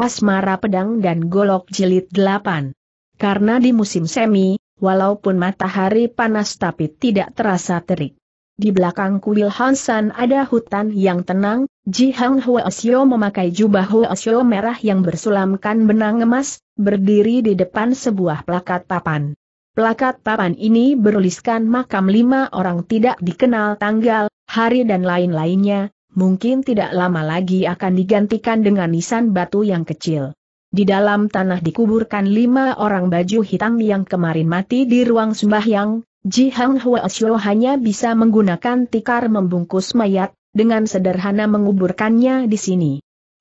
Asmara Pedang dan Golok Jelit 8. Karena di musim semi, walaupun matahari panas tapi tidak terasa terik. Di belakang kuil Hansan ada hutan yang tenang, Ji Hang Huasyo memakai jubah Huasyo merah yang bersulamkan benang emas, berdiri di depan sebuah plakat papan. Plakat papan ini beruliskan makam lima orang tidak dikenal tanggal, hari dan lain-lainnya, mungkin tidak lama lagi akan digantikan dengan nisan batu yang kecil. Di dalam tanah dikuburkan lima orang baju hitam yang kemarin mati di ruang sembahyang, Ji Hang Hwa Shuo hanya bisa menggunakan tikar membungkus mayat, dengan sederhana menguburkannya di sini.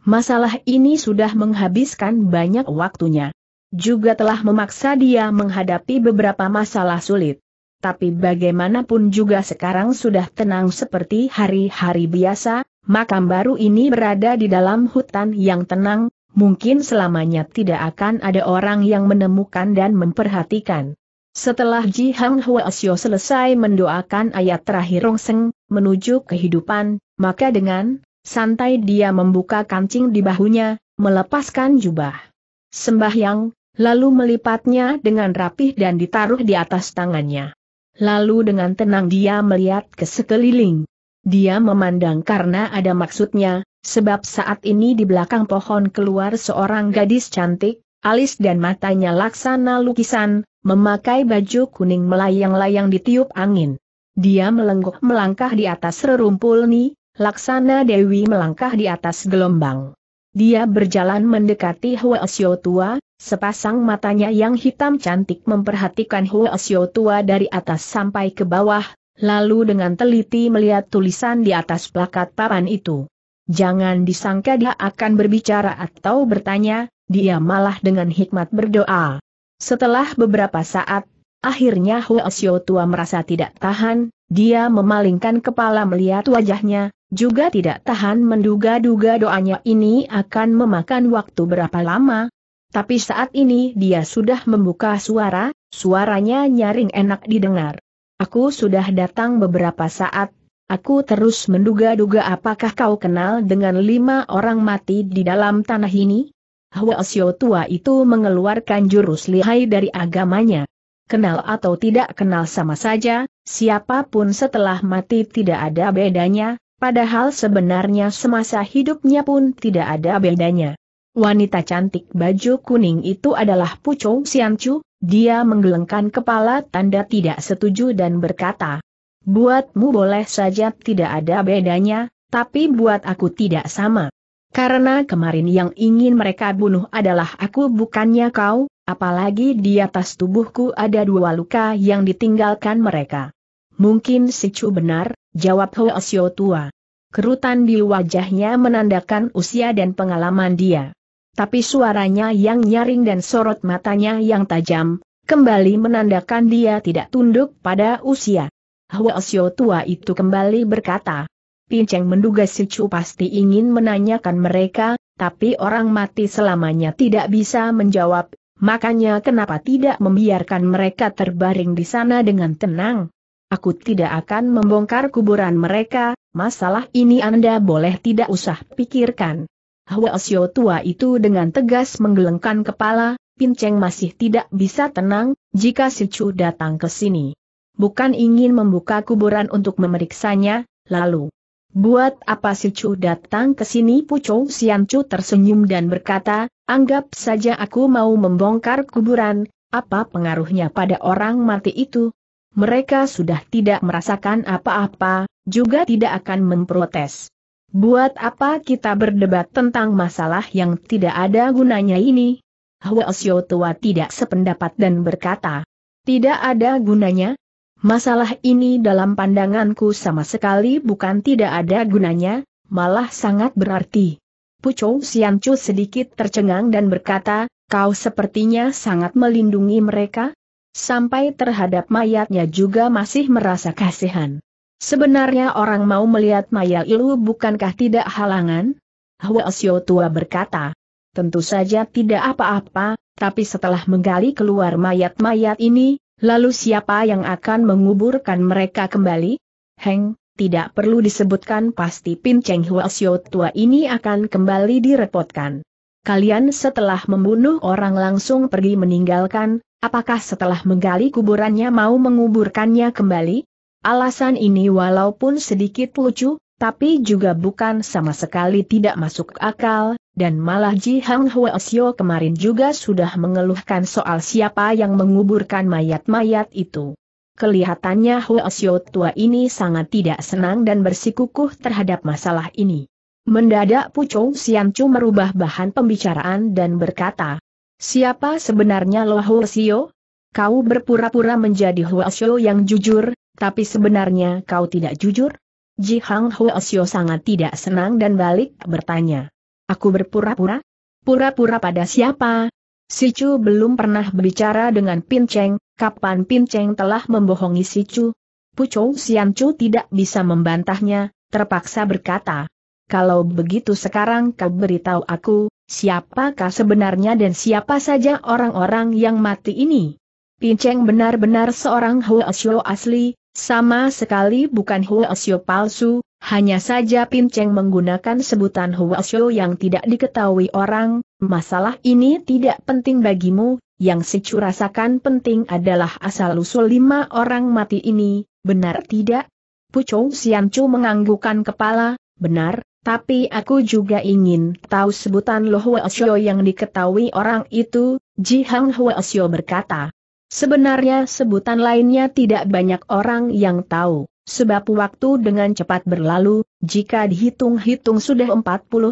Masalah ini sudah menghabiskan banyak waktunya. Juga telah memaksa dia menghadapi beberapa masalah sulit tapi bagaimanapun juga sekarang sudah tenang seperti hari-hari biasa, makam baru ini berada di dalam hutan yang tenang, mungkin selamanya tidak akan ada orang yang menemukan dan memperhatikan. Setelah Ji Hang Huasyo selesai mendoakan ayat terakhir Rongseng, menuju kehidupan, maka dengan santai dia membuka kancing di bahunya, melepaskan jubah. Sembahyang, lalu melipatnya dengan rapih dan ditaruh di atas tangannya. Lalu dengan tenang dia melihat ke sekeliling. Dia memandang karena ada maksudnya, sebab saat ini di belakang pohon keluar seorang gadis cantik, alis dan matanya laksana lukisan, memakai baju kuning melayang-layang ditiup angin. Dia melenggok melangkah di atas rerumpul ni, laksana Dewi melangkah di atas gelombang. Dia berjalan mendekati Hua Xiao tua, sepasang matanya yang hitam cantik memperhatikan Hua Xiao tua dari atas sampai ke bawah, lalu dengan teliti melihat tulisan di atas plakat papan itu. Jangan disangka dia akan berbicara atau bertanya, dia malah dengan hikmat berdoa. Setelah beberapa saat, Akhirnya Xiao tua merasa tidak tahan, dia memalingkan kepala melihat wajahnya, juga tidak tahan menduga-duga doanya ini akan memakan waktu berapa lama. Tapi saat ini dia sudah membuka suara, suaranya nyaring enak didengar. Aku sudah datang beberapa saat, aku terus menduga-duga apakah kau kenal dengan lima orang mati di dalam tanah ini? Hua Xiao tua itu mengeluarkan jurus lihai dari agamanya kenal atau tidak kenal sama saja, siapapun setelah mati tidak ada bedanya, padahal sebenarnya semasa hidupnya pun tidak ada bedanya. Wanita cantik baju kuning itu adalah Pucu Siancu, dia menggelengkan kepala tanda tidak setuju dan berkata, Buatmu boleh saja tidak ada bedanya, tapi buat aku tidak sama. Karena kemarin yang ingin mereka bunuh adalah aku bukannya kau, apalagi di atas tubuhku ada dua luka yang ditinggalkan mereka. Mungkin si Chu benar, jawab Hoesio tua. Kerutan di wajahnya menandakan usia dan pengalaman dia. Tapi suaranya yang nyaring dan sorot matanya yang tajam, kembali menandakan dia tidak tunduk pada usia. Hoesio tua itu kembali berkata, Pinceng menduga si Chu pasti ingin menanyakan mereka, tapi orang mati selamanya tidak bisa menjawab, makanya kenapa tidak membiarkan mereka terbaring di sana dengan tenang? Aku tidak akan membongkar kuburan mereka, masalah ini Anda boleh tidak usah pikirkan. Osio tua itu dengan tegas menggelengkan kepala, Pinceng masih tidak bisa tenang, jika si Chu datang ke sini. Bukan ingin membuka kuburan untuk memeriksanya, lalu Buat apa si Chu datang ke sini Pucou Sian Chu tersenyum dan berkata, anggap saja aku mau membongkar kuburan, apa pengaruhnya pada orang mati itu? Mereka sudah tidak merasakan apa-apa, juga tidak akan memprotes. Buat apa kita berdebat tentang masalah yang tidak ada gunanya ini? Hwa Xiao tua tidak sependapat dan berkata, tidak ada gunanya, Masalah ini dalam pandanganku sama sekali bukan tidak ada gunanya, malah sangat berarti. Pucou Siancu sedikit tercengang dan berkata, kau sepertinya sangat melindungi mereka? Sampai terhadap mayatnya juga masih merasa kasihan. Sebenarnya orang mau melihat mayat ilu bukankah tidak halangan? Hwasyo tua berkata, tentu saja tidak apa-apa, tapi setelah menggali keluar mayat-mayat ini, Lalu siapa yang akan menguburkan mereka kembali? Heng, tidak perlu disebutkan pasti Pin Cheng Hua tua ini akan kembali direpotkan. Kalian setelah membunuh orang langsung pergi meninggalkan, apakah setelah menggali kuburannya mau menguburkannya kembali? Alasan ini walaupun sedikit lucu, tapi juga bukan sama sekali tidak masuk akal, dan malah Ji Hang Hwasyo kemarin juga sudah mengeluhkan soal siapa yang menguburkan mayat-mayat itu. Kelihatannya Hua Hwasyo tua ini sangat tidak senang dan bersikukuh terhadap masalah ini. Mendadak Sian Chu merubah bahan pembicaraan dan berkata, Siapa sebenarnya Lo Hwasyo? Kau berpura-pura menjadi Hua Hwasyo yang jujur, tapi sebenarnya kau tidak jujur? Ji Hang Hwasyo sangat tidak senang dan balik bertanya. Aku berpura-pura? Pura-pura pada siapa? Si Chu belum pernah berbicara dengan Pin Cheng, kapan Pin Cheng telah membohongi Si Chu? Pucou Sian Chu tidak bisa membantahnya, terpaksa berkata. Kalau begitu sekarang kau beritahu aku, siapakah sebenarnya dan siapa saja orang-orang yang mati ini? Pinceng benar-benar seorang Xiu asli, sama sekali bukan Huo palsu, hanya saja Pinceng menggunakan sebutan Huo yang tidak diketahui orang, masalah ini tidak penting bagimu, yang securasakan penting adalah asal-usul lima orang mati ini, benar tidak? Pucung Siancu menganggukan kepala, benar, tapi aku juga ingin tahu sebutan Lo Huo yang diketahui orang itu, Ji Hang Huo berkata. Sebenarnya sebutan lainnya tidak banyak orang yang tahu, sebab waktu dengan cepat berlalu, jika dihitung-hitung sudah 40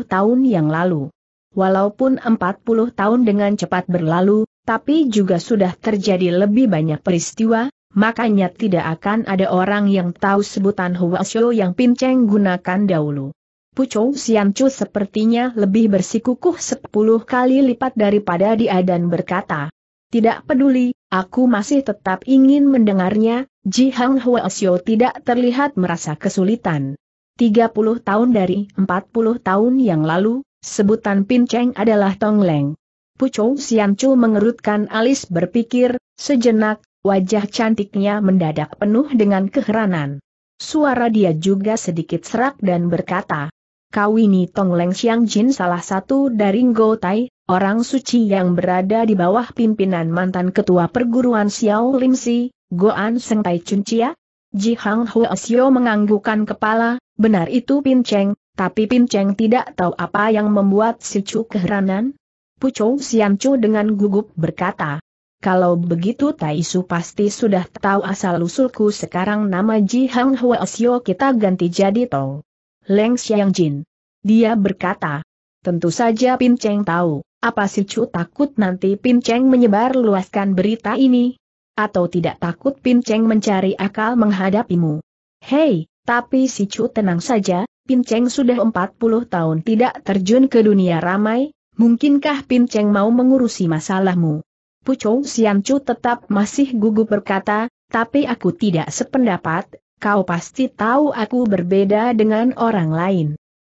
tahun yang lalu. Walaupun 40 tahun dengan cepat berlalu, tapi juga sudah terjadi lebih banyak peristiwa, makanya tidak akan ada orang yang tahu sebutan Hua Xiu yang Pinceng gunakan dahulu. Pucou Siancu sepertinya lebih bersikukuh 10 kali lipat daripada dia dan berkata, tidak peduli, aku masih tetap ingin mendengarnya, Ji Hang Xiao tidak terlihat merasa kesulitan. 30 tahun dari 40 tahun yang lalu, sebutan Pinceng adalah Tong Leng. Pucung Sian Chu mengerutkan alis berpikir, sejenak, wajah cantiknya mendadak penuh dengan keheranan. Suara dia juga sedikit serak dan berkata, Kau ini Tong Leng Xiang Jin salah satu dari Tai. Orang suci yang berada di bawah pimpinan mantan ketua perguruan Xiao Lim Si, Goan Seng Tai Chun Chia? Ji Hang Hua Xiao menganggukkan kepala, benar itu Pin Cheng, tapi Pin Cheng tidak tahu apa yang membuat si Chu keheranan. Pucung Sian Chu dengan gugup berkata, kalau begitu Tai Su pasti sudah tahu asal-usulku sekarang nama Ji Hang Hua Xiao kita ganti jadi Tong. Leng Xiang Jin. Dia berkata, tentu saja Pin Cheng tahu. Apa si Chu takut nanti Pin Cheng menyebar luaskan berita ini? Atau tidak takut Pin Cheng mencari akal menghadapimu? Hei, tapi si Chu tenang saja, Pin Cheng sudah 40 tahun tidak terjun ke dunia ramai, mungkinkah Pin Cheng mau mengurusi masalahmu? Pucung Sian Chu tetap masih gugup berkata, tapi aku tidak sependapat, kau pasti tahu aku berbeda dengan orang lain.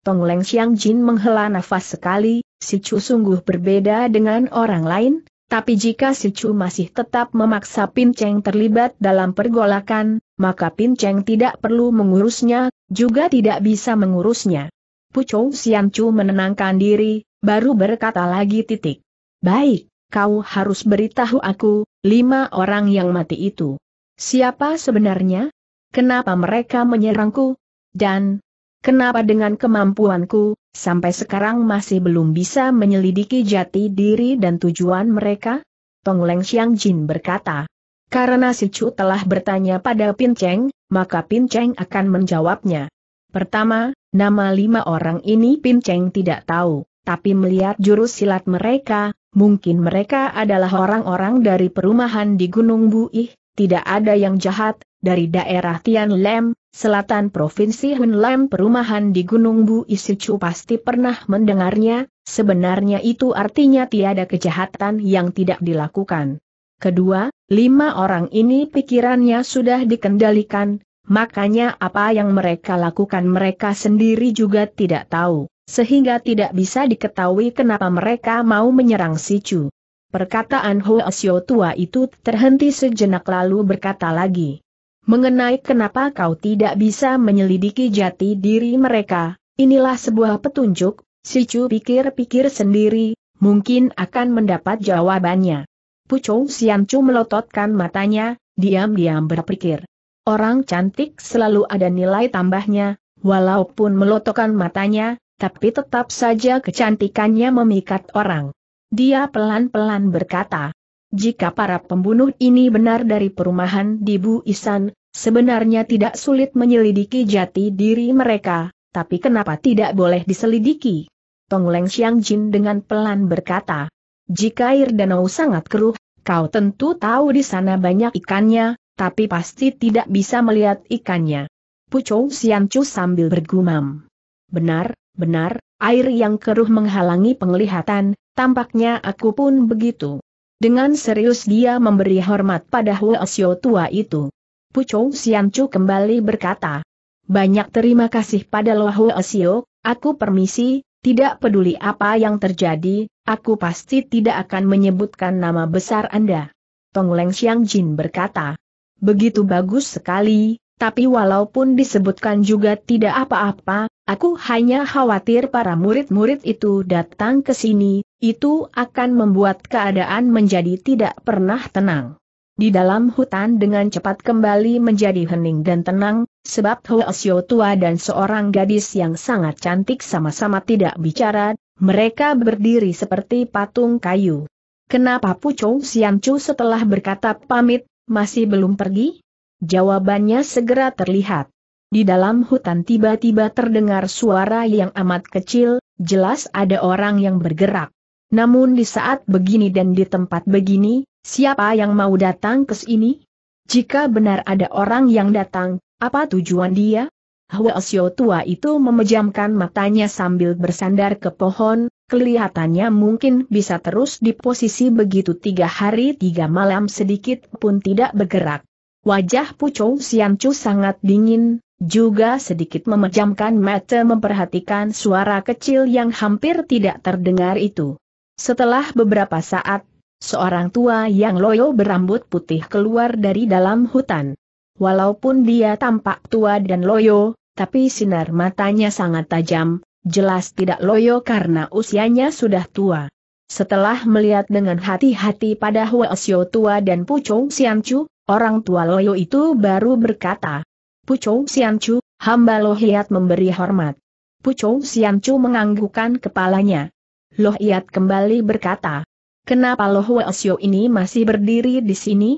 Tong Leng Xiang Jin menghela nafas sekali, si Chu sungguh berbeda dengan orang lain, tapi jika si Chu masih tetap memaksa Pin Cheng terlibat dalam pergolakan, maka Pin Cheng tidak perlu mengurusnya, juga tidak bisa mengurusnya. Pucung Sian Chu menenangkan diri, baru berkata lagi titik. Baik, kau harus beritahu aku, lima orang yang mati itu. Siapa sebenarnya? Kenapa mereka menyerangku? Dan, kenapa dengan kemampuanku, sampai sekarang masih belum bisa menyelidiki jati diri dan tujuan mereka? Tong Leng Xiang Jin berkata. Karena si Chu telah bertanya pada Pin Cheng, maka Pin Cheng akan menjawabnya. Pertama, nama lima orang ini Pin Cheng tidak tahu, tapi melihat jurus silat mereka, mungkin mereka adalah orang-orang dari perumahan di Gunung Buih, tidak ada yang jahat, dari daerah Tian Lem, selatan Provinsi Hunlem perumahan di Gunung Bu Isicu pasti pernah mendengarnya, sebenarnya itu artinya tiada kejahatan yang tidak dilakukan. Kedua, lima orang ini pikirannya sudah dikendalikan, makanya apa yang mereka lakukan mereka sendiri juga tidak tahu, sehingga tidak bisa diketahui kenapa mereka mau menyerang Sicu. Perkataan Asyo tua itu terhenti sejenak lalu berkata lagi. Mengenai kenapa kau tidak bisa menyelidiki jati diri mereka, inilah sebuah petunjuk, si Chu pikir-pikir sendiri, mungkin akan mendapat jawabannya. Pucung Sian Chu melototkan matanya, diam-diam berpikir. Orang cantik selalu ada nilai tambahnya, walaupun melototkan matanya, tapi tetap saja kecantikannya memikat orang. Dia pelan-pelan berkata, jika para pembunuh ini benar dari perumahan di Bu Isan, sebenarnya tidak sulit menyelidiki jati diri mereka, tapi kenapa tidak boleh diselidiki? Tong Leng Xiang Jin dengan pelan berkata, jika air danau sangat keruh, kau tentu tahu di sana banyak ikannya, tapi pasti tidak bisa melihat ikannya. Xiang Chu sambil bergumam. Benar, benar, air yang keruh menghalangi penglihatan, tampaknya aku pun begitu. Dengan serius dia memberi hormat pada Xiao tua itu. Pucou Siancu kembali berkata, Banyak terima kasih pada Lo Xiao, aku permisi, tidak peduli apa yang terjadi, aku pasti tidak akan menyebutkan nama besar Anda. Tong Leng Xiang Jin berkata, Begitu bagus sekali, tapi walaupun disebutkan juga tidak apa-apa, aku hanya khawatir para murid-murid itu datang ke sini, itu akan membuat keadaan menjadi tidak pernah tenang. Di dalam hutan dengan cepat kembali menjadi hening dan tenang, sebab Hoesio tua dan seorang gadis yang sangat cantik sama-sama tidak bicara, mereka berdiri seperti patung kayu. Kenapa Pucong Siancu setelah berkata pamit, masih belum pergi? Jawabannya segera terlihat. Di dalam hutan tiba-tiba terdengar suara yang amat kecil, jelas ada orang yang bergerak. Namun di saat begini dan di tempat begini, siapa yang mau datang ke sini? Jika benar ada orang yang datang, apa tujuan dia? Hua Huasio tua itu memejamkan matanya sambil bersandar ke pohon, kelihatannya mungkin bisa terus di posisi begitu tiga hari tiga malam sedikit pun tidak bergerak. Wajah Pucou Siancu sangat dingin, juga sedikit memejamkan mata memperhatikan suara kecil yang hampir tidak terdengar itu. Setelah beberapa saat, seorang tua yang loyo berambut putih keluar dari dalam hutan. Walaupun dia tampak tua dan loyo, tapi sinar matanya sangat tajam, jelas tidak loyo karena usianya sudah tua. Setelah melihat dengan hati-hati pada Xiao tua dan Pucong Siancu, orang tua Loyo itu baru berkata, Pucong Siancu, hamba Lohiat memberi hormat. Pucong Siancu menganggukkan kepalanya. Loh Iat kembali berkata, Kenapa Loh Welsio ini masih berdiri di sini?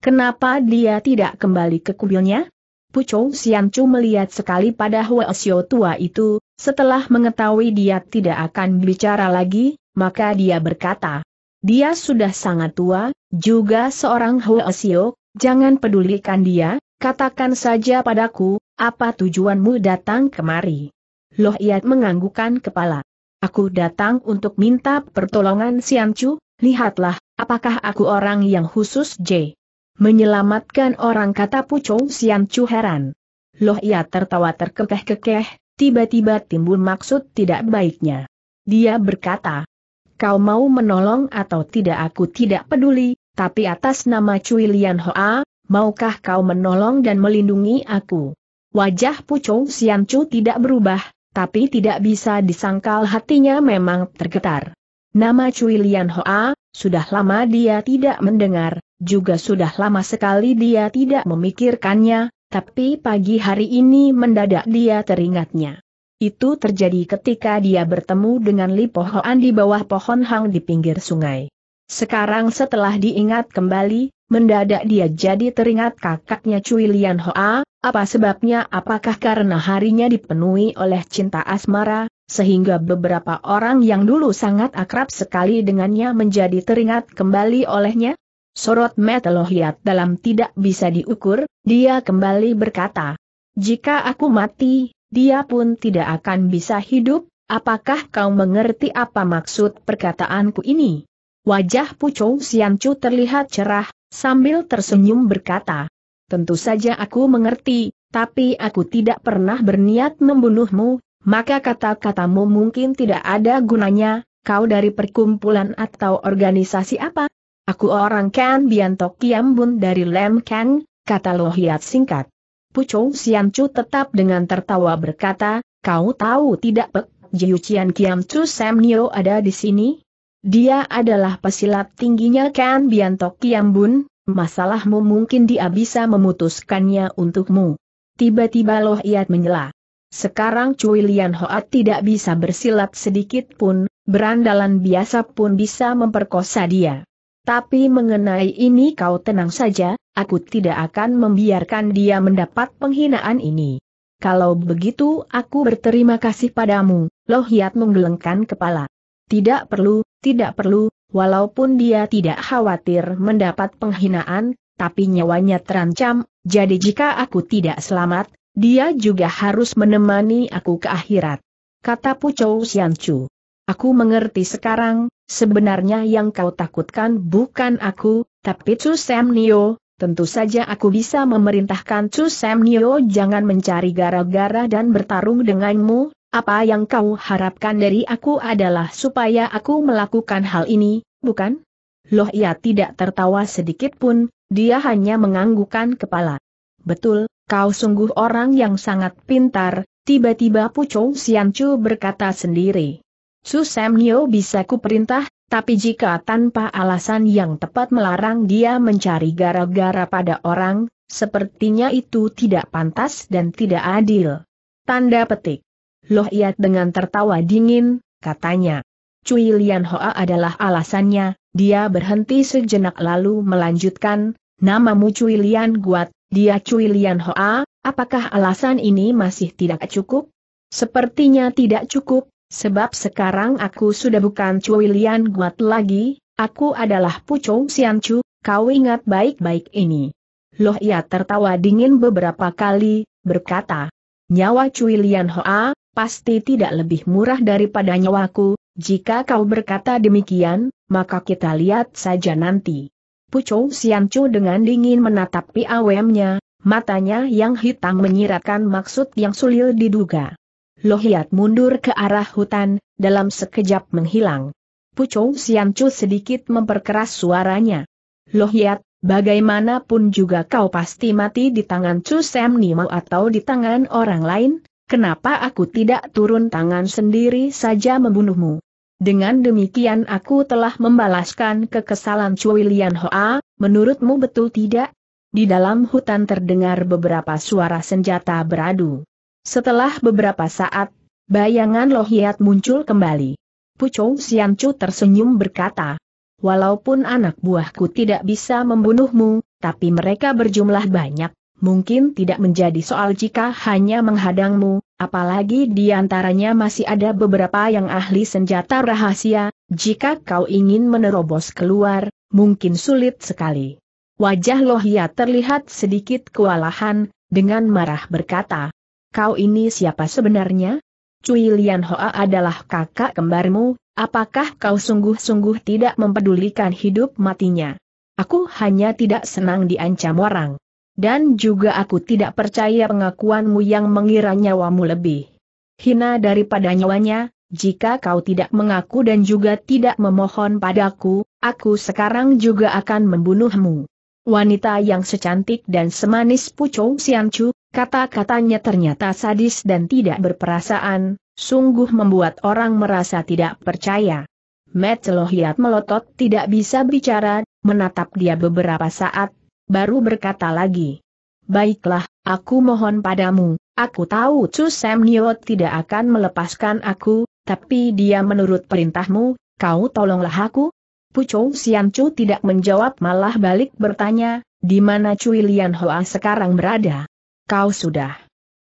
Kenapa dia tidak kembali ke kubilnya? Pucung Siancu melihat sekali pada Welsio tua itu, setelah mengetahui dia tidak akan bicara lagi, maka dia berkata, dia sudah sangat tua, juga seorang Huasio, jangan pedulikan dia, katakan saja padaku, apa tujuanmu datang kemari. Loh Iat menganggukkan kepala. Aku datang untuk minta pertolongan Siancu, lihatlah, apakah aku orang yang khusus J. Menyelamatkan orang kata Sian Siancu heran. Loh ia tertawa terkekeh-kekeh, tiba-tiba timbul maksud tidak baiknya. Dia berkata, kau mau menolong atau tidak aku tidak peduli, tapi atas nama Cui Lian Hoa, maukah kau menolong dan melindungi aku? Wajah Sian Siancu tidak berubah, tapi tidak bisa disangkal hatinya memang tergetar. Nama Cui Lian Hoa, sudah lama dia tidak mendengar, juga sudah lama sekali dia tidak memikirkannya, tapi pagi hari ini mendadak dia teringatnya. Itu terjadi ketika dia bertemu dengan Li Hoan di bawah pohon hang di pinggir sungai. Sekarang setelah diingat kembali, mendadak dia jadi teringat kakaknya Cui Lian Hoa, apa sebabnya apakah karena harinya dipenuhi oleh cinta asmara, sehingga beberapa orang yang dulu sangat akrab sekali dengannya menjadi teringat kembali olehnya? Sorot metalohiat dalam tidak bisa diukur, dia kembali berkata, Jika aku mati, dia pun tidak akan bisa hidup, apakah kau mengerti apa maksud perkataanku ini? Wajah Pucou Siancu terlihat cerah, sambil tersenyum berkata, Tentu saja aku mengerti, tapi aku tidak pernah berniat membunuhmu, maka kata-katamu mungkin tidak ada gunanya, kau dari perkumpulan atau organisasi apa? Aku orang Kan Biantok Kiambun dari Lem Kan, kata Lohiat singkat. Pucung Siancu tetap dengan tertawa berkata, kau tahu tidak Pek Chu Kiamcu Semnio ada di sini? Dia adalah pesilat tingginya Kan Biantok Kiambun, masalahmu mungkin dia bisa memutuskannya untukmu. Tiba-tiba Loh ia menyela. Sekarang Cui Lian Hoat tidak bisa bersilat sedikit pun, berandalan biasa pun bisa memperkosa dia. Tapi mengenai ini kau tenang saja, aku tidak akan membiarkan dia mendapat penghinaan ini. Kalau begitu aku berterima kasih padamu, Loh Hiat menggelengkan kepala. Tidak perlu, tidak perlu, Walaupun dia tidak khawatir mendapat penghinaan, tapi nyawanya terancam, jadi jika aku tidak selamat, dia juga harus menemani aku ke akhirat. Kata Pucou Xianchu. Aku mengerti sekarang, sebenarnya yang kau takutkan bukan aku, tapi Chu Sam Nio, tentu saja aku bisa memerintahkan Chu Sam Nio jangan mencari gara-gara dan bertarung denganmu, apa yang kau harapkan dari aku adalah supaya aku melakukan hal ini, bukan? Loh ia tidak tertawa sedikit pun, dia hanya menganggukkan kepala. Betul, kau sungguh orang yang sangat pintar, tiba-tiba Pucung Siancu berkata sendiri. Nyo bisa kuperintah, tapi jika tanpa alasan yang tepat melarang dia mencari gara-gara pada orang, sepertinya itu tidak pantas dan tidak adil. Tanda petik. Loh Iat dengan tertawa dingin, katanya. Cui Lian Hoa adalah alasannya, dia berhenti sejenak lalu melanjutkan, namamu Cui Lian Guat, dia Cui Lian Hoa, apakah alasan ini masih tidak cukup? Sepertinya tidak cukup, sebab sekarang aku sudah bukan Cui Lian Guat lagi, aku adalah Pucong Sian Chu, kau ingat baik-baik ini. Loh ia tertawa dingin beberapa kali, berkata, Nyawa Cui Lian Hoa, pasti tidak lebih murah daripada nyawaku, jika kau berkata demikian, maka kita lihat saja nanti. Pucung Siancu dengan dingin menatap Piawemnya, matanya yang hitam menyiratkan maksud yang sulil diduga. Lohiat mundur ke arah hutan, dalam sekejap menghilang. Pucung Siancu sedikit memperkeras suaranya. Lohiat, bagaimanapun juga kau pasti mati di tangan Chu Nimo atau di tangan orang lain, Kenapa aku tidak turun tangan sendiri saja membunuhmu? Dengan demikian aku telah membalaskan kekesalan Cui Lian Hoa, menurutmu betul tidak? Di dalam hutan terdengar beberapa suara senjata beradu. Setelah beberapa saat, bayangan Lohiat muncul kembali. Pucong Siancu tersenyum berkata, Walaupun anak buahku tidak bisa membunuhmu, tapi mereka berjumlah banyak mungkin tidak menjadi soal jika hanya menghadangmu, apalagi di antaranya masih ada beberapa yang ahli senjata rahasia, jika kau ingin menerobos keluar, mungkin sulit sekali. Wajah Lohia terlihat sedikit kewalahan, dengan marah berkata, Kau ini siapa sebenarnya? Cui Lian Hoa adalah kakak kembarmu, apakah kau sungguh-sungguh tidak mempedulikan hidup matinya? Aku hanya tidak senang diancam orang. Dan juga aku tidak percaya pengakuanmu yang mengira nyawamu lebih hina daripada nyawanya, jika kau tidak mengaku dan juga tidak memohon padaku, aku sekarang juga akan membunuhmu. Wanita yang secantik dan semanis Pucou Siancu, kata-katanya ternyata sadis dan tidak berperasaan, sungguh membuat orang merasa tidak percaya. Metelohiat melotot tidak bisa bicara, menatap dia beberapa saat, baru berkata lagi. Baiklah, aku mohon padamu, aku tahu Chu Sam tidak akan melepaskan aku, tapi dia menurut perintahmu, kau tolonglah aku? Pucong Sian Chu tidak menjawab malah balik bertanya, di mana Cui Lian Hoa sekarang berada? Kau sudah.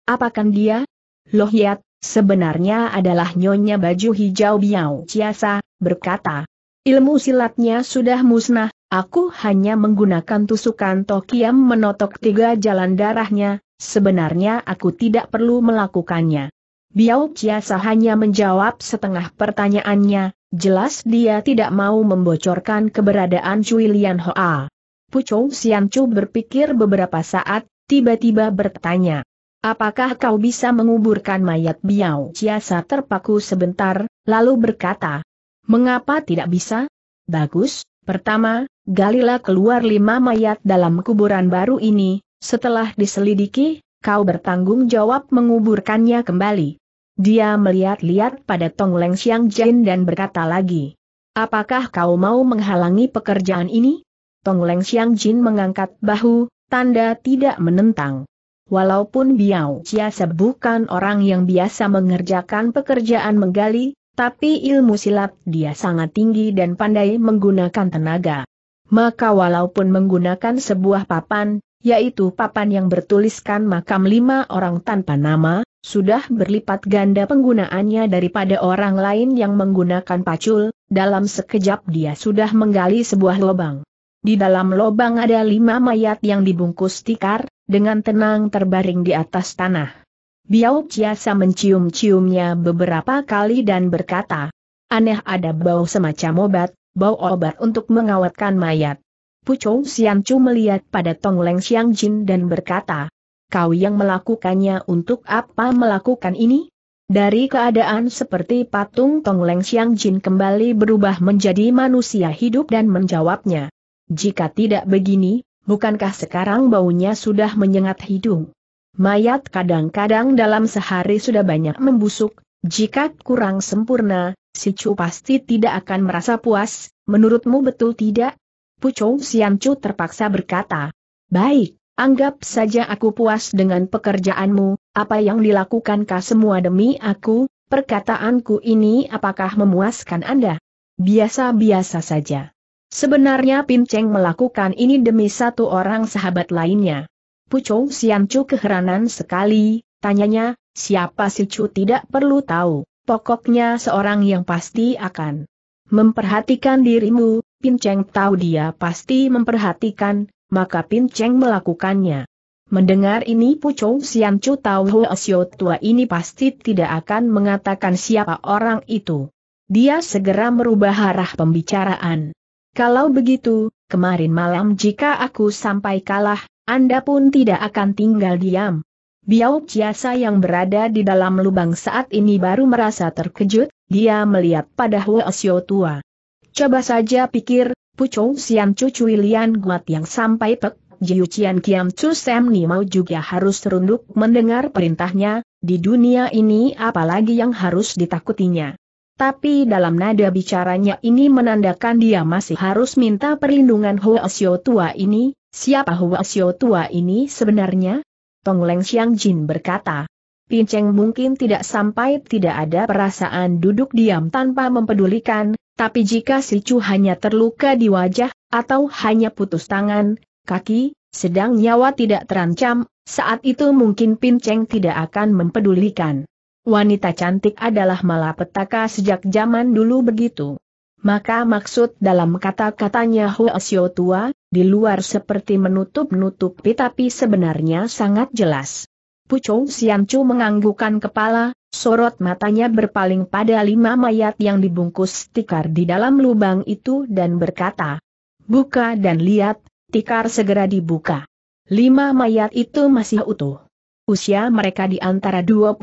Apakan dia? Loh Yat, sebenarnya adalah nyonya baju hijau Biao Chiasa, berkata, Ilmu silatnya sudah musnah, aku hanya menggunakan tusukan Tokiam menotok tiga jalan darahnya, sebenarnya aku tidak perlu melakukannya. Biao Chiasa hanya menjawab setengah pertanyaannya, jelas dia tidak mau membocorkan keberadaan Cui Lian Hoa. Pucung Chu berpikir beberapa saat, tiba-tiba bertanya. Apakah kau bisa menguburkan mayat Biao Chiasa terpaku sebentar, lalu berkata, Mengapa tidak bisa? Bagus, pertama, galilah keluar lima mayat dalam kuburan baru ini, setelah diselidiki, kau bertanggung jawab menguburkannya kembali. Dia melihat-lihat pada Tong Leng Xiang Jin dan berkata lagi, Apakah kau mau menghalangi pekerjaan ini? Tong Leng Xiang Jin mengangkat bahu, tanda tidak menentang. Walaupun Biao Chia bukan orang yang biasa mengerjakan pekerjaan menggali, tapi ilmu silat dia sangat tinggi dan pandai menggunakan tenaga. Maka walaupun menggunakan sebuah papan, yaitu papan yang bertuliskan makam lima orang tanpa nama, sudah berlipat ganda penggunaannya daripada orang lain yang menggunakan pacul, dalam sekejap dia sudah menggali sebuah lubang. Di dalam lubang ada lima mayat yang dibungkus tikar, dengan tenang terbaring di atas tanah. Biao Chiasa mencium-ciumnya beberapa kali dan berkata, aneh ada bau semacam obat, bau obat untuk mengawetkan mayat. Pucong Chu melihat pada Tong Leng Xiang Jin dan berkata, kau yang melakukannya untuk apa melakukan ini? Dari keadaan seperti patung Tong Leng Xiang Jin kembali berubah menjadi manusia hidup dan menjawabnya. Jika tidak begini, bukankah sekarang baunya sudah menyengat hidung? Mayat kadang-kadang dalam sehari sudah banyak membusuk, jika kurang sempurna, si Chu pasti tidak akan merasa puas, menurutmu betul tidak? Pucung Sian Chu terpaksa berkata. Baik, anggap saja aku puas dengan pekerjaanmu, apa yang dilakukankah semua demi aku, perkataanku ini apakah memuaskan Anda? Biasa-biasa saja. Sebenarnya Pin Cheng melakukan ini demi satu orang sahabat lainnya. Pucung Siancu keheranan sekali, tanyanya, siapa si Cu tidak perlu tahu, pokoknya seorang yang pasti akan memperhatikan dirimu, Pinceng tahu dia pasti memperhatikan, maka Pinceng melakukannya. Mendengar ini Pucung Siancu tahu Hoa tua ini pasti tidak akan mengatakan siapa orang itu. Dia segera merubah arah pembicaraan. Kalau begitu, kemarin malam jika aku sampai kalah, anda pun tidak akan tinggal diam. Biao Chiasa yang berada di dalam lubang saat ini baru merasa terkejut, dia melihat pada Huo Xiao tua. Coba saja pikir, Pucong Sian Cucu Lian Guat yang sampai Pek Jiu Cian Kiam Chu Sam Ni mau juga harus terunduk mendengar perintahnya, di dunia ini apalagi yang harus ditakutinya. Tapi dalam nada bicaranya ini menandakan dia masih harus minta perlindungan Huo Xiao tua ini, Siapa Hua Xiao tua ini sebenarnya? Tong Leng Xiang Jin berkata. Pinceng mungkin tidak sampai tidak ada perasaan duduk diam tanpa mempedulikan, tapi jika si Chu hanya terluka di wajah, atau hanya putus tangan, kaki, sedang nyawa tidak terancam, saat itu mungkin Pinceng tidak akan mempedulikan. Wanita cantik adalah malapetaka sejak zaman dulu begitu. Maka maksud dalam kata-katanya Huo Xiao tua, di luar seperti menutup-nutupi tapi sebenarnya sangat jelas. Pucung Siancu menganggukan kepala, sorot matanya berpaling pada lima mayat yang dibungkus tikar di dalam lubang itu dan berkata, Buka dan lihat, tikar segera dibuka. Lima mayat itu masih utuh. Usia mereka di antara 25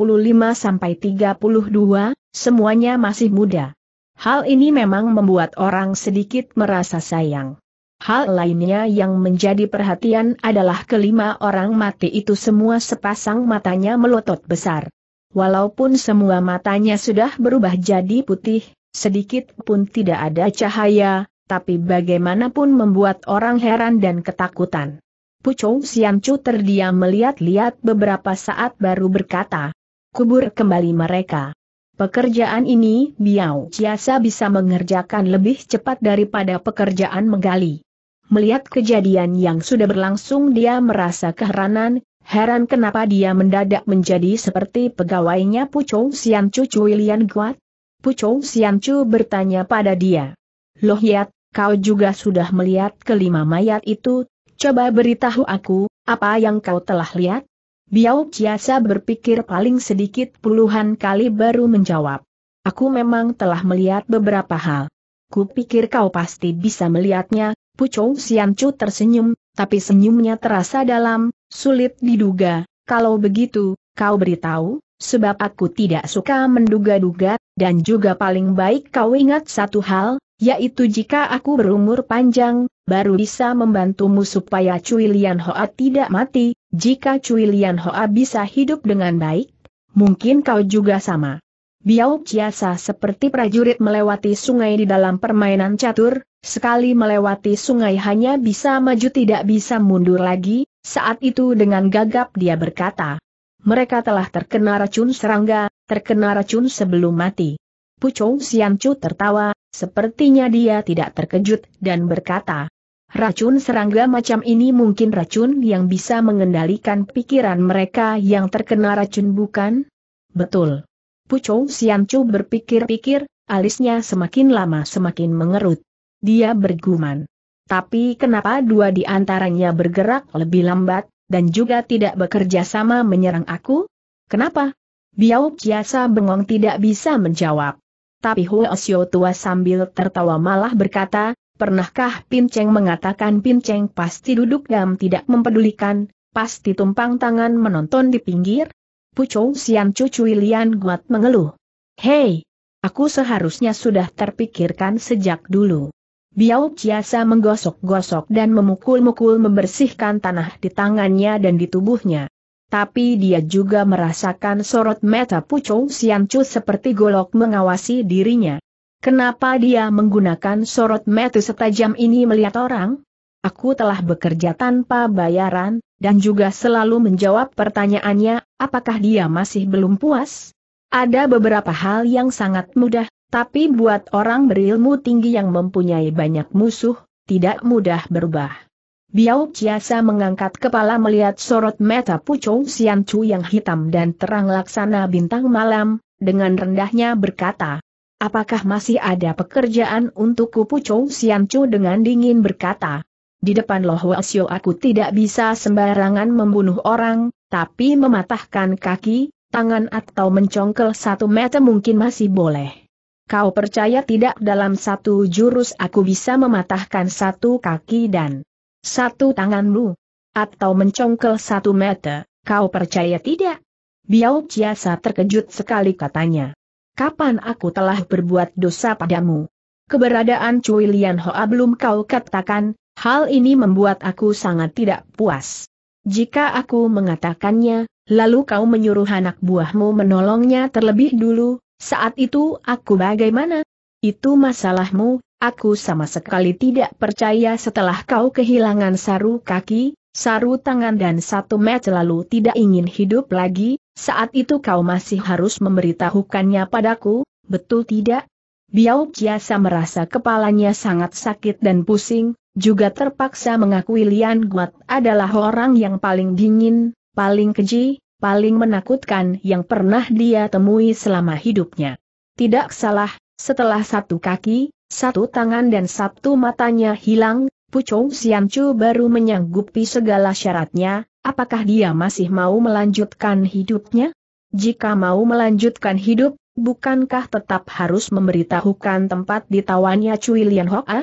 sampai 32, semuanya masih muda. Hal ini memang membuat orang sedikit merasa sayang. Hal lainnya yang menjadi perhatian adalah kelima orang mati itu semua sepasang matanya melotot besar. Walaupun semua matanya sudah berubah jadi putih, sedikit pun tidak ada cahaya, tapi bagaimanapun membuat orang heran dan ketakutan. Pucung Siamcu terdiam melihat-lihat beberapa saat baru berkata, kubur kembali mereka. Pekerjaan ini Biao biasa bisa mengerjakan lebih cepat daripada pekerjaan menggali. Melihat kejadian yang sudah berlangsung dia merasa keheranan, heran kenapa dia mendadak menjadi seperti pegawainya Puchong Siancu Cuilian Guat. Sian Siancu bertanya pada dia. Loh Yat, kau juga sudah melihat kelima mayat itu, coba beritahu aku, apa yang kau telah lihat? Biao jasa berpikir paling sedikit puluhan kali baru menjawab. Aku memang telah melihat beberapa hal. Kupikir kau pasti bisa melihatnya, Pucou Siancu tersenyum, tapi senyumnya terasa dalam, sulit diduga. Kalau begitu, kau beritahu, sebab aku tidak suka menduga-duga, dan juga paling baik kau ingat satu hal, yaitu jika aku berumur panjang, baru bisa membantumu supaya Cui Lian Hoa tidak mati, jika Cui Lian Hoa bisa hidup dengan baik, mungkin kau juga sama. Biau Ciasa seperti prajurit melewati sungai di dalam permainan catur, sekali melewati sungai hanya bisa maju tidak bisa mundur lagi, saat itu dengan gagap dia berkata. Mereka telah terkena racun serangga, terkena racun sebelum mati. Pucung Siancu tertawa, sepertinya dia tidak terkejut dan berkata. Racun serangga macam ini mungkin racun yang bisa mengendalikan pikiran mereka yang terkena racun bukan? Betul. Pucou Siancu berpikir-pikir, alisnya semakin lama semakin mengerut. Dia bergumam. Tapi kenapa dua di antaranya bergerak lebih lambat, dan juga tidak bekerja sama menyerang aku? Kenapa? Biao Chiasa bengong tidak bisa menjawab. Tapi Huo Xiu tua sambil tertawa malah berkata, Pernahkah Pinceng mengatakan Pinceng pasti duduk dan tidak mempedulikan, pasti tumpang tangan menonton di pinggir? Pucung Sian cucu Lian Guat mengeluh. Hei, aku seharusnya sudah terpikirkan sejak dulu. Biao Chiasa menggosok-gosok dan memukul-mukul membersihkan tanah di tangannya dan di tubuhnya. Tapi dia juga merasakan sorot mata Pucung Sian Cu seperti golok mengawasi dirinya. Kenapa dia menggunakan sorot mata setajam ini melihat orang? Aku telah bekerja tanpa bayaran, dan juga selalu menjawab pertanyaannya, apakah dia masih belum puas? Ada beberapa hal yang sangat mudah, tapi buat orang berilmu tinggi yang mempunyai banyak musuh, tidak mudah berubah. Biao Chiasa mengangkat kepala melihat sorot mata Pucung Sian Chu yang hitam dan terang laksana bintang malam, dengan rendahnya berkata, Apakah masih ada pekerjaan untukku Pucung Sian Chu dengan dingin berkata, di depan Loh Welsio aku tidak bisa sembarangan membunuh orang, tapi mematahkan kaki, tangan atau mencongkel satu meter mungkin masih boleh. Kau percaya tidak dalam satu jurus aku bisa mematahkan satu kaki dan satu tanganmu? Atau mencongkel satu meter, kau percaya tidak? Biao Ciasa terkejut sekali katanya. Kapan aku telah berbuat dosa padamu? Keberadaan Cui Lian Hoa belum kau katakan, Hal ini membuat aku sangat tidak puas. Jika aku mengatakannya, lalu kau menyuruh anak buahmu menolongnya terlebih dulu, saat itu aku bagaimana? Itu masalahmu, aku sama sekali tidak percaya setelah kau kehilangan saru kaki, saru tangan dan satu match lalu tidak ingin hidup lagi, saat itu kau masih harus memberitahukannya padaku, betul tidak? Biao Kiasa merasa kepalanya sangat sakit dan pusing, juga terpaksa mengakui Lian Guat adalah orang yang paling dingin, paling keji, paling menakutkan yang pernah dia temui selama hidupnya. Tidak salah, setelah satu kaki, satu tangan dan satu matanya hilang, Pucong Siancu baru menyanggupi segala syaratnya, apakah dia masih mau melanjutkan hidupnya? Jika mau melanjutkan hidup, bukankah tetap harus memberitahukan tempat ditawannya Cui Lian Hoa?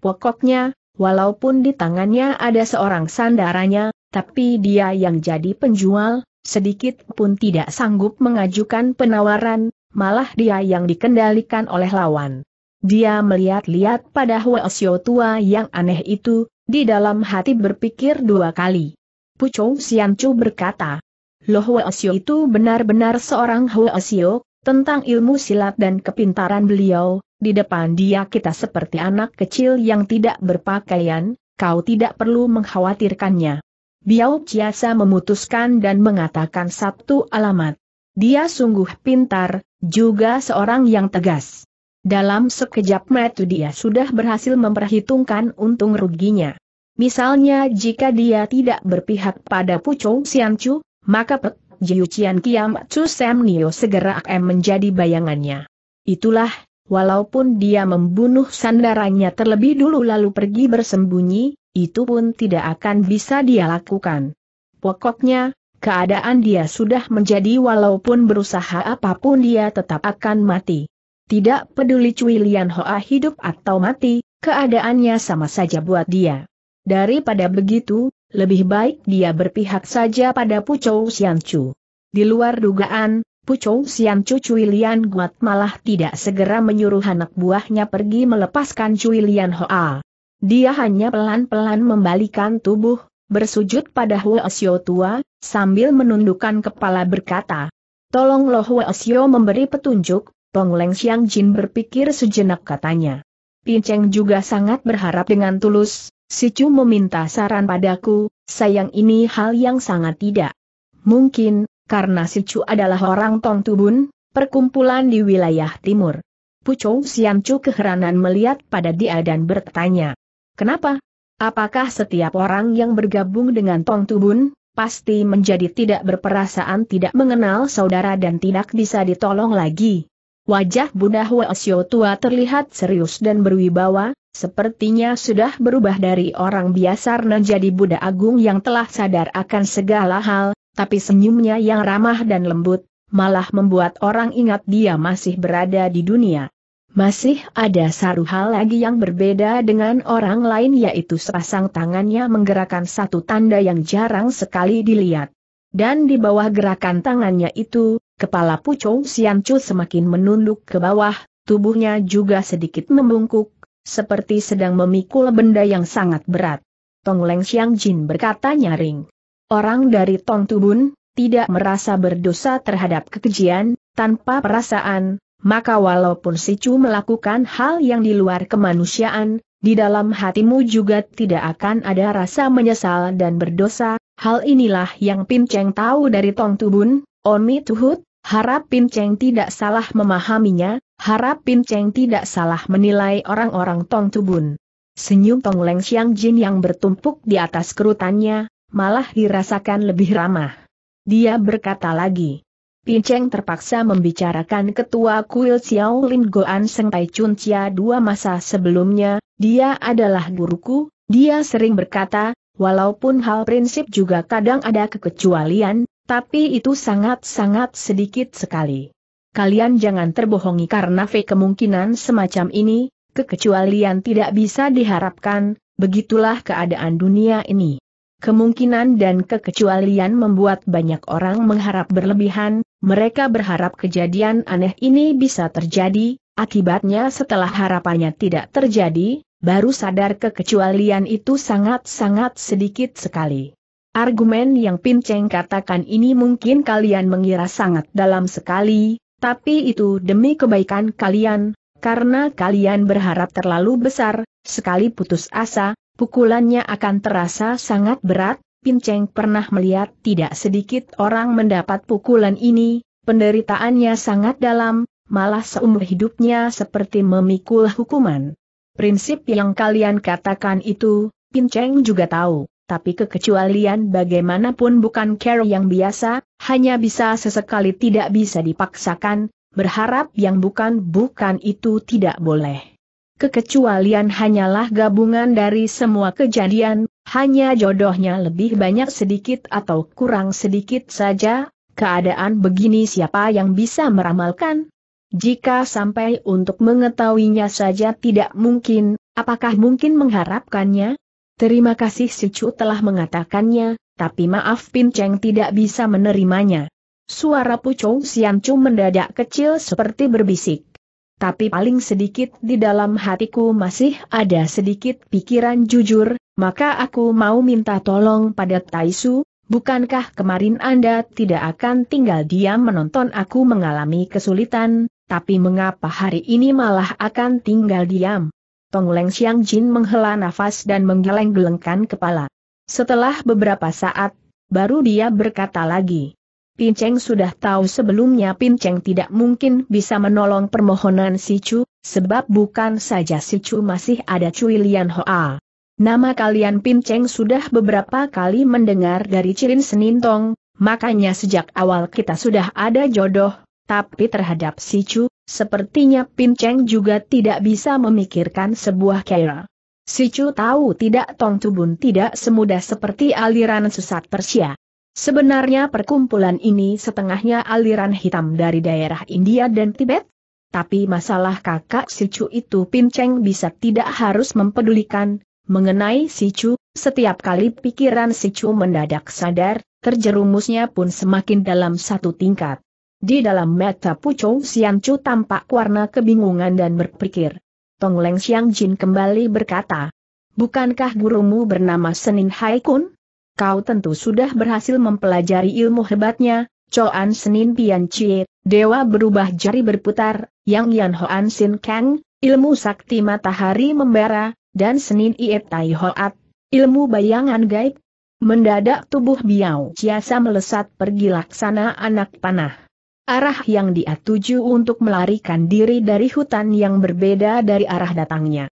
Pokoknya, walaupun di tangannya ada seorang sandaranya, tapi dia yang jadi penjual, sedikit pun tidak sanggup mengajukan penawaran, malah dia yang dikendalikan oleh lawan. Dia melihat-lihat pada Huasio tua yang aneh itu, di dalam hati berpikir dua kali. Xian Chu berkata, Loh Huasio itu benar-benar seorang Huasio, tentang ilmu silat dan kepintaran beliau, di depan dia kita seperti anak kecil yang tidak berpakaian, kau tidak perlu mengkhawatirkannya. Biao Chiasa memutuskan dan mengatakan satu alamat. Dia sungguh pintar, juga seorang yang tegas. Dalam sekejap mata dia sudah berhasil memperhitungkan untung ruginya. Misalnya jika dia tidak berpihak pada Pucong Siancu, maka Jiu Qian Kiam Chu Sam Nio segera akan menjadi bayangannya. Itulah, walaupun dia membunuh sandarannya terlebih dulu lalu pergi bersembunyi, itu pun tidak akan bisa dia lakukan. Pokoknya, keadaan dia sudah menjadi walaupun berusaha apapun dia tetap akan mati. Tidak peduli Cui Lian Hoa hidup atau mati, keadaannya sama saja buat dia. Daripada begitu, lebih baik dia berpihak saja pada Pucou Siancu. Di luar dugaan, Pucou Siancu Cui Lian Guat malah tidak segera menyuruh anak buahnya pergi melepaskan Cui Lian Hoa. Dia hanya pelan-pelan membalikan tubuh, bersujud pada Hua Xiao tua, sambil menundukkan kepala berkata, Tolonglah Hua Xiao memberi petunjuk, Tong Leng Xiang Jin berpikir sejenak katanya. Pinceng juga sangat berharap dengan tulus, Sicu meminta saran padaku, sayang ini hal yang sangat tidak. Mungkin, karena Sicu adalah orang Tong Tubun, perkumpulan di wilayah timur. Pucou Chu keheranan melihat pada dia dan bertanya. Kenapa? Apakah setiap orang yang bergabung dengan Tong Tubun, pasti menjadi tidak berperasaan tidak mengenal saudara dan tidak bisa ditolong lagi? Wajah Bunda Huasyo tua terlihat serius dan berwibawa, sepertinya sudah berubah dari orang biasa menjadi Buddha Agung yang telah sadar akan segala hal, tapi senyumnya yang ramah dan lembut, malah membuat orang ingat dia masih berada di dunia. Masih ada satu hal lagi yang berbeda dengan orang lain yaitu sepasang tangannya menggerakkan satu tanda yang jarang sekali dilihat. Dan di bawah gerakan tangannya itu, Kepala Pucou Sian Chu semakin menunduk ke bawah, tubuhnya juga sedikit membungkuk, seperti sedang memikul benda yang sangat berat. Tong Leng Xiang Jin berkata nyaring. Orang dari Tong Tubun, tidak merasa berdosa terhadap kekejian, tanpa perasaan, maka walaupun si Chu melakukan hal yang di luar kemanusiaan, di dalam hatimu juga tidak akan ada rasa menyesal dan berdosa, hal inilah yang Pin Cheng tahu dari Tong Tubun, Omi Tuhut, Harap Pin Cheng tidak salah memahaminya, harap Pin Cheng tidak salah menilai orang-orang Tong Tubun. Senyum Tong Leng Xiang Jin yang bertumpuk di atas kerutannya, malah dirasakan lebih ramah. Dia berkata lagi. Pin Cheng terpaksa membicarakan ketua kuil Xiao Lin Goan Seng Tai Chun Chia dua masa sebelumnya, dia adalah guruku, dia sering berkata, walaupun hal prinsip juga kadang ada kekecualian, tapi itu sangat-sangat sedikit sekali. Kalian jangan terbohongi karena V kemungkinan semacam ini, kekecualian tidak bisa diharapkan, begitulah keadaan dunia ini. Kemungkinan dan kekecualian membuat banyak orang mengharap berlebihan, mereka berharap kejadian aneh ini bisa terjadi, akibatnya setelah harapannya tidak terjadi, baru sadar kekecualian itu sangat-sangat sedikit sekali. Argumen yang Pinceng katakan ini mungkin kalian mengira sangat dalam sekali, tapi itu demi kebaikan kalian, karena kalian berharap terlalu besar, sekali putus asa, pukulannya akan terasa sangat berat, Pinceng pernah melihat tidak sedikit orang mendapat pukulan ini, penderitaannya sangat dalam, malah seumur hidupnya seperti memikul hukuman. Prinsip yang kalian katakan itu, Pinceng juga tahu tapi kekecualian bagaimanapun bukan care yang biasa, hanya bisa sesekali tidak bisa dipaksakan, berharap yang bukan-bukan itu tidak boleh. Kekecualian hanyalah gabungan dari semua kejadian, hanya jodohnya lebih banyak sedikit atau kurang sedikit saja, keadaan begini siapa yang bisa meramalkan? Jika sampai untuk mengetahuinya saja tidak mungkin, apakah mungkin mengharapkannya? Terima kasih si Chu telah mengatakannya, tapi maaf Pin Cheng tidak bisa menerimanya. Suara pucung Sian Chu mendadak kecil seperti berbisik. Tapi paling sedikit di dalam hatiku masih ada sedikit pikiran jujur, maka aku mau minta tolong pada Taisu, bukankah kemarin Anda tidak akan tinggal diam menonton aku mengalami kesulitan, tapi mengapa hari ini malah akan tinggal diam? Tong Leng Xiang Jin menghela nafas dan menggeleng-gelengkan kepala. Setelah beberapa saat, baru dia berkata lagi. Pinceng sudah tahu sebelumnya Pinceng tidak mungkin bisa menolong permohonan si Chu, sebab bukan saja si Chu masih ada Cui Lian Hoa. Nama kalian Pinceng sudah beberapa kali mendengar dari Cirin Senintong, makanya sejak awal kita sudah ada jodoh, tapi terhadap si Chu, Sepertinya Pin Cheng juga tidak bisa memikirkan sebuah kera. Si Chu tahu tidak Tong Tubun tidak semudah seperti aliran sesat Persia. Sebenarnya perkumpulan ini setengahnya aliran hitam dari daerah India dan Tibet. Tapi masalah kakak si Chu itu Pin Cheng bisa tidak harus mempedulikan, Mengenai si Chu, setiap kali pikiran si Chu mendadak sadar, terjerumusnya pun semakin dalam satu tingkat. Di dalam mata Puchou Siancu tampak warna kebingungan dan berpikir. Tong Leng Xiang Jin kembali berkata, Bukankah gurumu bernama Senin Hai Kun? Kau tentu sudah berhasil mempelajari ilmu hebatnya, Choan Senin Pian Chie, Dewa berubah jari berputar, Yang Yan Hoan Sin Kang, ilmu sakti matahari membara, dan Senin Iet Tai Hoat, ilmu bayangan gaib. Mendadak tubuh Biao jiasa melesat pergi laksana anak panah. Arah yang dia tuju untuk melarikan diri dari hutan yang berbeda dari arah datangnya.